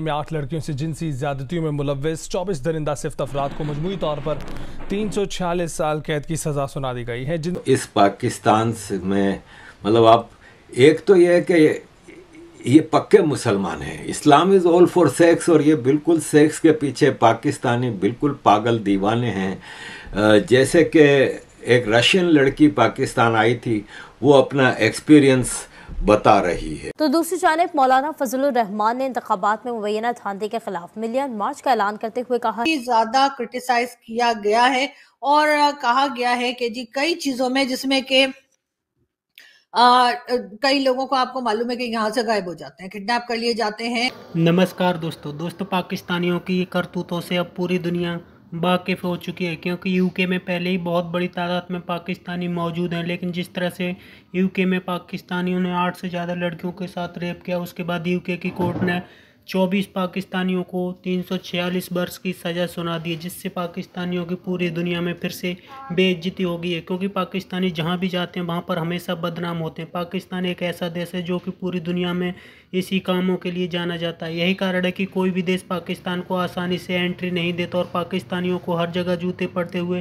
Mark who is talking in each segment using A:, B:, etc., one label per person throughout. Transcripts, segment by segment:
A: में आठ लड़कियों से जिनसी ज्यादतियों में मुलविस चौबीस दरिंदा सिफ्त अफराद को मजमू तौर पर तीन सौ छियालीस साल कैद की सजा सुना दी गई है जिन
B: इस पाकिस्तान में मतलब आप एक तो यह है कि ये पक्के मुसलमान हैं Islam is all for sex और ये बिल्कुल सेक्स के पीछे पाकिस्तानी बिल्कुल पागल दीवाने हैं जैसे कि एक रशियन लड़की पाकिस्तान आई थी वो अपना एक्सपीरियंस बता रही है
C: तो दूसरी जानब मौलाना फजल रहमान ने इंतबात में मुबैना धांधे के खिलाफ मिलियन मार्च का ऐलान करते हुए कहा ज्यादा क्रिटिसाइज किया गया है और कहा गया है कि जी कई चीजों में जिसमे के आ, कई लोगों को आपको मालूम है कि यहाँ से गायब हो जाते हैं किडनैप कर लिए जाते हैं
D: नमस्कार दोस्तों दोस्तों पाकिस्तानियों की करतूतों से अब पूरी दुनिया वाकिफ़ हो चुकी है क्योंकि यूके में पहले ही बहुत बड़ी तादाद में पाकिस्तानी मौजूद हैं लेकिन जिस तरह से यूके में पाकिस्तानियों ने आठ से ज़्यादा लड़कियों के साथ रेप किया उसके बाद यूके की कोर्ट ने 24 पाकिस्तानियों को 346 वर्ष की सज़ा सुना दी जिससे पाकिस्तानियों की पूरी दुनिया में फिर से बेइज्जती हो गई है क्योंकि पाकिस्तानी जहां भी जाते हैं वहां पर हमेशा बदनाम होते हैं पाकिस्तान एक ऐसा देश है जो कि पूरी दुनिया में इसी कामों के लिए जाना जाता है यही कारण है कि कोई भी देश पाकिस्तान को आसानी से एंट्री नहीं देता और पाकिस्तानियों को हर जगह जूते पड़ते हुए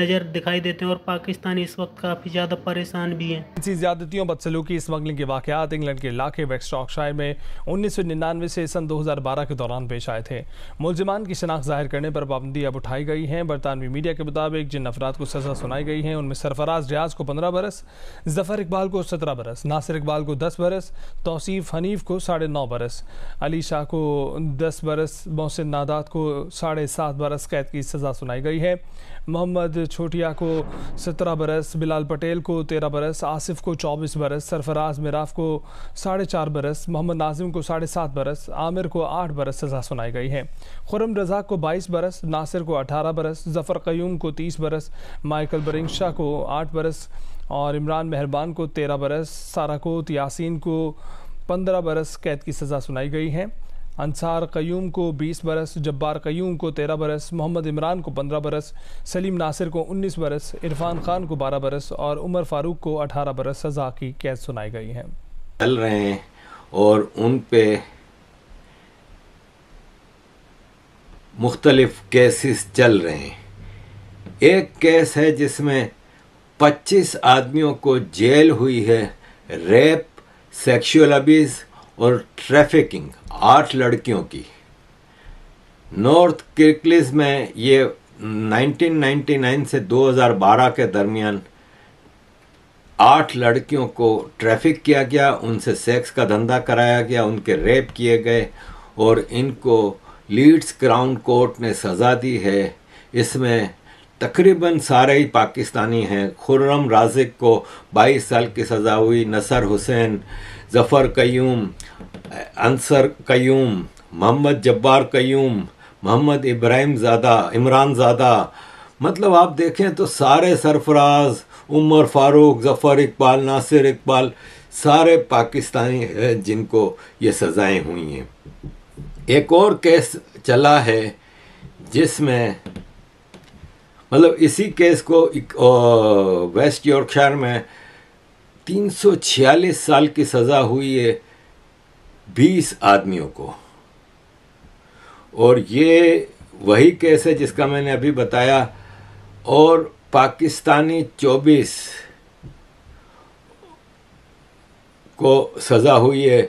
D: नज़र दिखाई देते हैं और पाकिस्तान इस वक्त काफ़ी ज़्यादा परेशान भी हैं
A: इसी ज्यादतियों बदसलूकी स्मगलिंग के वाकत इंग्लैंड के इलाके वेस्टॉकशायर में उन्नीस सौ निन्यानवे से सन दो हज़ार बारह के दौरान पेश आए थे मुलजमान की शनाख्त जाहिर करने पर पाबंदी अब उठाई गई है बरतानवी मीडिया के मुताबिक जिन अफराद को सजा सुनाई गई है उनमें सरफराज रियाज को पंद्रह बरस जफर इकबाल को सत्रह बरस नासिर इकबाल को दस बरस तोसीफ़ हनीफ को साढ़े नौ बरस अली शाह को दस बरस मोहसिन नादात को साढ़े सात बरस कैद की सज़ा सुनाई गई है मोहम्मद छोटिया को सत्रह बरस बिलाल पटेल को तेरह बरस आसिफ को चौबीस बरस सरफराज मराफ को साढ़े चार बरस मोहम्मद नाजिम को साढ़े सात बरस आमिर को आठ बरस सज़ा सुनाई गई है खुरम रजाक को बाईस बरस नासिर को अठारह बरस जफ़र क्यूम को तीस बरस माइकल बरिंगशाह को आठ बरस और इमरान मेहरबान को तेरह बरस सारा को यासिन को पंद्रह बरस कैद की सज़ा सुनाई गई है अंसार कयूम को बीस बरस जब्बार कयूम को तेरह बरस मोहम्मद इमरान को पंद्रह बरस सलीम नासिर को उन्नीस बरस इरफान खान को बारह बरस और उमर फारूक को अठारह बरस सज़ा की कैद सुनाई गई है
B: चल रहे हैं और उन पे मुख्तलिफ केसेस चल रहे हैं एक केस है जिसमें 25 आदमियों को जेल हुई है रेप सेक्सुअल अबीज़ और ट्रैफिकिंग आठ लड़कियों की नॉर्थ किर्कलिस में ये 1999 से 2012 के दरमियान आठ लड़कियों को ट्रैफिक किया गया उनसे सेक्स का धंधा कराया गया उनके रेप किए गए और इनको लीड्स क्राउन कोर्ट ने सज़ा दी है इसमें तकरीबन सारे ही पाकिस्तानी हैं खुर्रम राजिक को 22 साल की सज़ा हुई नसर हुसैन जफ़र कयूम अंसर कयूम मोहम्मद जब्बार कयूम मोहम्मद इब्राहिम ज़ादा इमरान ज़ादा मतलब आप देखें तो सारे सरफराज उमर फारूक ज़फ़र इकबाल नासिर इकबाल सारे पाकिस्तानी हैं जिनको ये सज़ाएं हुई हैं एक और केस चला है जिसमें मतलब इसी केस को वेस्ट यॉर्कशायर में 346 साल की सज़ा हुई है 20 आदमियों को और ये वही केस है जिसका मैंने अभी बताया और पाकिस्तानी 24 को सज़ा हुई है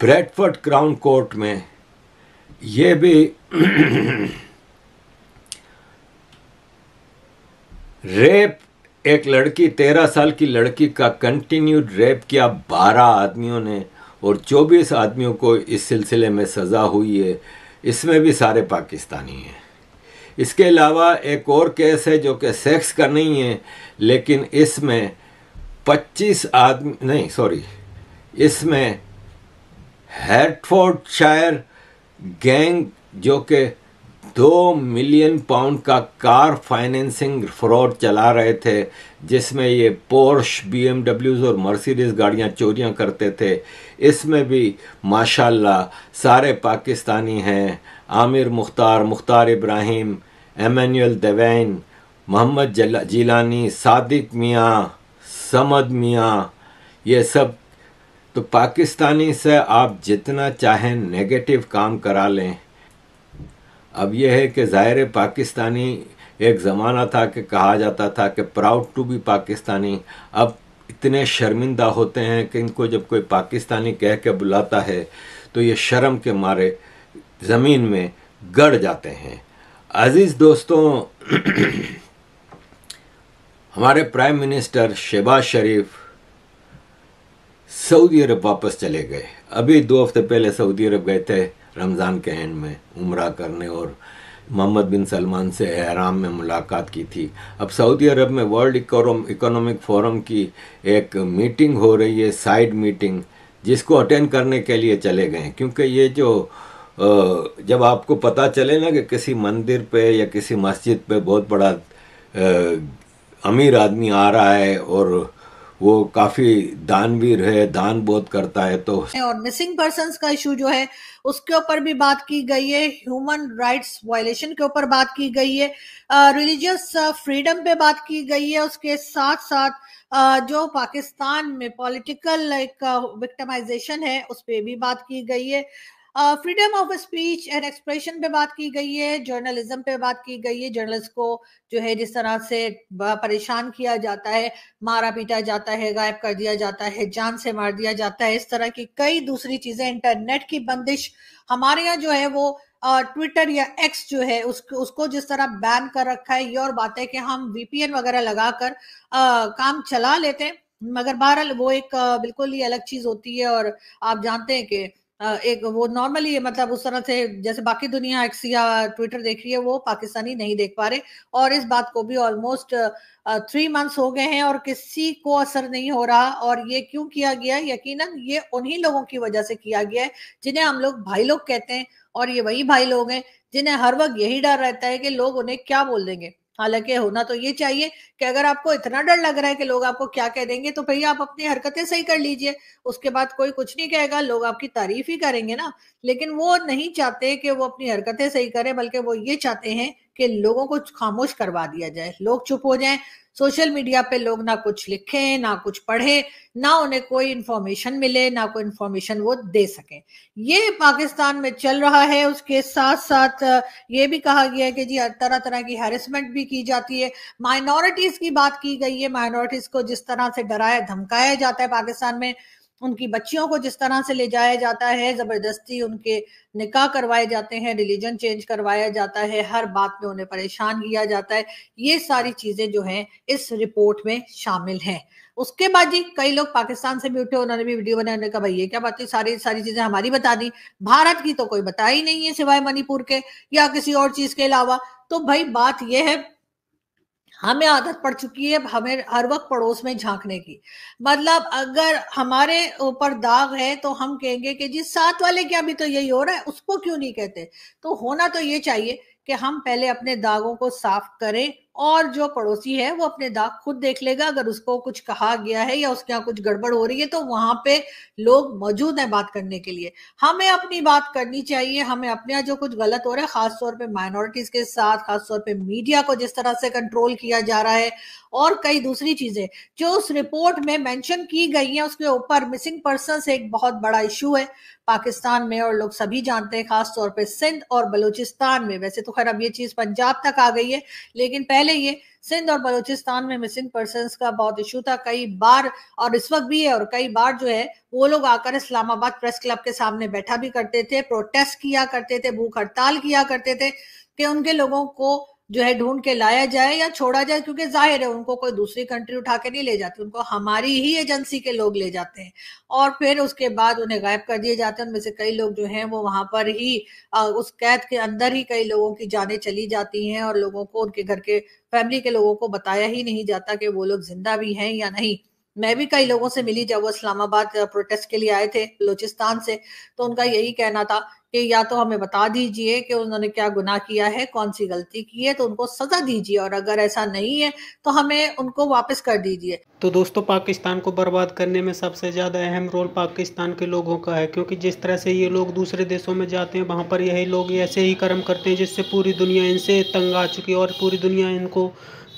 B: ब्रेडफर्ड क्राउन कोर्ट में ये भी रेप एक लड़की तेरह साल की लड़की का कंटिन्यूड रेप किया बारह आदमियों ने और चौबीस आदमियों को इस सिलसिले में सज़ा हुई है इसमें भी सारे पाकिस्तानी हैं इसके अलावा एक और केस है जो कि सेक्स का नहीं है लेकिन इसमें 25 आदमी नहीं सॉरी इसमें शायर गैंग जो कि दो मिलियन पाउंड का कार फाइनेंसिंग फ्रॉड चला रहे थे जिसमें ये पोर्श बी और मर्सिडीज गाड़ियां चोरियां करते थे इसमें भी माशाल्लाह सारे पाकिस्तानी हैं आमिर मुख्तार मुख्तार इब्राहिम एमानुअल देवैन मोहम्मद जीलानी सादिक मियाँ समद मियाँ ये सब तो पाकिस्तानी से आप जितना चाहें नेगेटिव काम करा लें अब यह है कि ज़ाहिर पाकिस्तानी एक ज़माना था कि कहा जाता था कि प्राउड टू बी पाकिस्तानी अब इतने शर्मिंदा होते हैं कि इनको जब कोई पाकिस्तानी कह के बुलाता है तो ये शर्म के मारे ज़मीन में गड़ जाते हैं अज़ीज़ दोस्तों हमारे prime minister Shehbaz Sharif Saudi Arabia वापस चले गए अभी दो हफ्ते पहले सऊदी अरब गए थे रमज़ान के एंड में उम्र करने और मोहम्मद बिन सलमान से एहराम में मुलाकात की थी अब सऊदी अरब में वर्ल्ड इकोनॉमिक फोरम की एक मीटिंग हो रही है साइड मीटिंग जिसको अटेंड करने के लिए चले गए क्योंकि ये जो जब आपको पता चले ना कि किसी मंदिर पे या किसी मस्जिद पे बहुत बड़ा अमीर आदमी आ रहा है और वो काफी दानवीर है दान बहुत करता है तो
C: और मिसिंग पर्सन का इशू जो है उसके ऊपर भी बात की गई है ह्यूमन राइट्स वायलेशन के ऊपर बात की गई है रिलीजियस फ्रीडम पे बात की गई है उसके साथ साथ जो पाकिस्तान में पॉलिटिकल एक विक्टमाइजेशन है उस पर भी बात की गई है freedom of speech and expression पे बात की गई है जर्नलिज्म पे बात की गई है जर्नलिस्ट को जो है जिस तरह से परेशान किया जाता है मारा पीटा जाता है गायब कर दिया जाता है जान से मार दिया जाता है इस तरह की कई दूसरी चीजें इंटरनेट की बंदिश हमारे यहाँ जो है वो ट्विटर या एक्स जो है उसको उसको जिस तरह बैन कर रखा है ये और बात है कि हम वीपीएन वगैरह लगाकर काम चला लेते हैं मगर बहरहाल वो एक बिल्कुल ही अलग चीज होती है और आप जानते हैं कि एक वो नॉर्मली मतलब उस तरह से जैसे बाकी दुनिया एक्स या ट्विटर देख रही है वो पाकिस्तानी नहीं देख पा रहे और इस बात को भी ऑलमोस्ट थ्री मंथ्स हो गए हैं और किसी को असर नहीं हो रहा और ये क्यों किया गया यकीनन ये उन्हीं लोगों की वजह से किया गया है जिन्हें हम लोग भाई लोग कहते हैं और ये वही भाई लोग हैं जिन्हें हर वक्त यही डर रहता है कि लोग उन्हें क्या बोल देंगे हालांकि होना तो ये चाहिए कि अगर आपको इतना डर लग रहा है कि लोग आपको क्या कह देंगे तो भैया आप अपनी हरकतें सही कर लीजिए उसके बाद कोई कुछ नहीं कहेगा लोग आपकी तारीफ ही करेंगे ना लेकिन वो नहीं चाहते कि वो अपनी हरकतें सही करें बल्कि वो ये चाहते हैं कि लोगों को खामोश करवा दिया जाए लोग चुप हो जाएं सोशल मीडिया पे लोग ना कुछ लिखें ना कुछ पढ़े ना उन्हें कोई इन्फॉर्मेशन मिले ना कोई इन्फॉर्मेशन वो दे सकें ये पाकिस्तान में चल रहा है उसके साथ साथ ये भी कहा गया है कि जी तरह तरह की हेरसमेंट भी की जाती है माइनॉरिटीज़ की बात की गई है माइनॉरिटीज़ को जिस तरह से डराया धमकाया जाता है पाकिस्तान में उनकी बच्चियों को जिस तरह से ले जाया जाता है ज़बरदस्ती उनके निकाह करवाए जाते हैं रिलीजन चेंज करवाया जाता है हर बात में उन्हें परेशान किया जाता है ये सारी चीज़ें जो हैं इस रिपोर्ट में शामिल हैं उसके बाद जी कई लोग पाकिस्तान से भी उठे उन्होंने भी वीडियो बनाया उन्होंने कहा भाई ये क्या बात है सारी सारी चीज़ें हमारी बता दी भारत की तो कोई बता ही नहीं है सिवाय मणिपुर के या किसी और चीज़ के अलावा तो भाई बात यह है हमें आदत पड़ चुकी है हमें हर वक्त पड़ोस में झांकने की मतलब अगर हमारे ऊपर दाग है तो हम कहेंगे कि जी साथ वाले क्या भी तो यही हो रहा है उसको क्यों नहीं कहते तो होना तो ये चाहिए कि हम पहले अपने दागों को साफ करें और जो पड़ोसी है वो अपने दाग खुद देख लेगा अगर उसको कुछ कहा गया है या उसके यहाँ कुछ गड़बड़ हो रही है तो वहां पे लोग मौजूद हैं बात करने के लिए हमें अपनी बात करनी चाहिए हमें अपने यहाँ जो कुछ गलत हो रहा है खासतौर पर माइनॉरिटीज के साथ खासतौर पर मीडिया को जिस तरह से कंट्रोल किया जा रहा है और कई दूसरी चीजें जो उस रिपोर्ट में मैंशन की गई है उसके ऊपर मिसिंग पर्सन एक बहुत बड़ा इशू है पाकिस्तान में और लोग सभी जानते हैं खास तौर पे सिंध और बलूचिस्तान में वैसे तो खैर अब ये चीज़ पंजाब तक आ गई है लेकिन पहले ये सिंध और बलूचिस्तान में मिसिंग पर्सन का बहुत इशू था कई बार और इस वक्त भी है और कई बार जो है वो लोग आकर इस्लामाबाद प्रेस क्लब के सामने बैठा भी करते थे प्रोटेस्ट किया करते थे भूख हड़ताल किया करते थे कि उनके लोगों को जो है ढूंढ के लाया जाए या छोड़ा जाए क्योंकि जाहिर है उनको कोई दूसरी कंट्री उठा के नहीं ले जाती उनको हमारी ही एजेंसी के लोग ले जाते हैं और फिर उसके बाद उन्हें गायब कर दिए जाते हैं उनमें से कई लोग जो हैं वो वहां पर ही उस कैद के अंदर ही कई लोगों की जानें चली जाती हैं और लोगों को उनके घर के फैमिली के लोगों को बताया ही नहीं जाता कि वो लोग जिंदा भी हैं या नहीं मैं भी कई लोगों से मिली जब वो इस्लामाबाद प्रोटेस्ट के लिए आए थे बलोचिस्तान से तो उनका यही कहना था कि या तो हमें बता दीजिए कि उन्होंने क्या गुनाह किया है कौन सी गलती की है तो उनको सजा दीजिए और अगर ऐसा नहीं है तो हमें उनको वापस कर दीजिए
D: तो दोस्तों पाकिस्तान को बर्बाद करने में सबसे ज़्यादा अहम रोल पाकिस्तान के लोगों का है क्योंकि जिस तरह से ये लोग दूसरे देशों में जाते हैं वहाँ पर यही लोग ऐसे ही कर्म करते हैं जिससे पूरी दुनिया इनसे तंग आ चुकी है और पूरी दुनिया इनको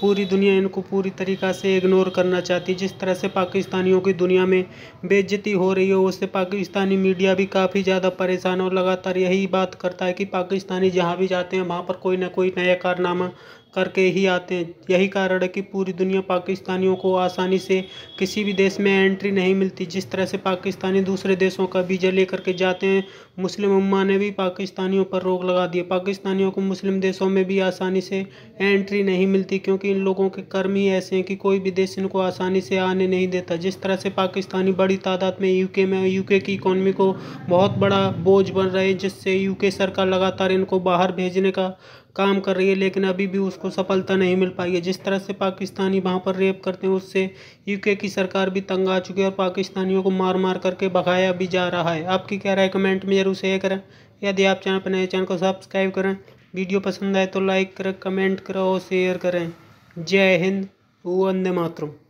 D: पूरी दुनिया इनको पूरी तरीक़ा से इग्नोर करना चाहती है जिस तरह से पाकिस्तानियों की दुनिया में बेज्जती हो रही हो उससे पाकिस्तानी मीडिया भी काफ़ी ज़्यादा परेशान और लगातार यही बात करता है कि पाकिस्तानी जहाँ भी जाते हैं वहाँ पर कोई ना कोई नया कारनामा करके ही आते हैं यही कारण है कि पूरी दुनिया पाकिस्तानियों को आसानी से किसी भी देश में एंट्री नहीं मिलती जिस तरह से पाकिस्तानी दूसरे देशों का वीज़ा लेकर के जाते हैं मुस्लिम अम्मा ने भी पाकिस्तानियों पर रोक लगा दी है पाकिस्तानियों को मुस्लिम देशों में भी आसानी से एंट्री नहीं मिलती क्योंकि इन लोगों के कर्म ही ऐसे हैं कि कोई भी देश इनको आसानी से आने नहीं देता जिस तरह से पाकिस्तानी बड़ी तादाद में यूके में यूके की इकोनॉमी को बहुत बड़ा बोझ बन रहे हैं जिससे यूके सरकार लगातार इनको बाहर भेजने का काम कर रही है लेकिन अभी भी उसको सफलता नहीं मिल पाई है जिस तरह से पाकिस्तानी वहाँ पर रेप करते हैं उससे यूके की सरकार भी तंग आ चुकी है और पाकिस्तानियों को मार मार करके भगाया भी जा रहा है आपकी क्या राय कमेंट में जरूर शेयर करें यदि आप चैनल पर नए चैनल को सब्सक्राइब करें वीडियो पसंद आए तो लाइक करें कमेंट करो और शेयर करें जय हिंद वंदे मातरम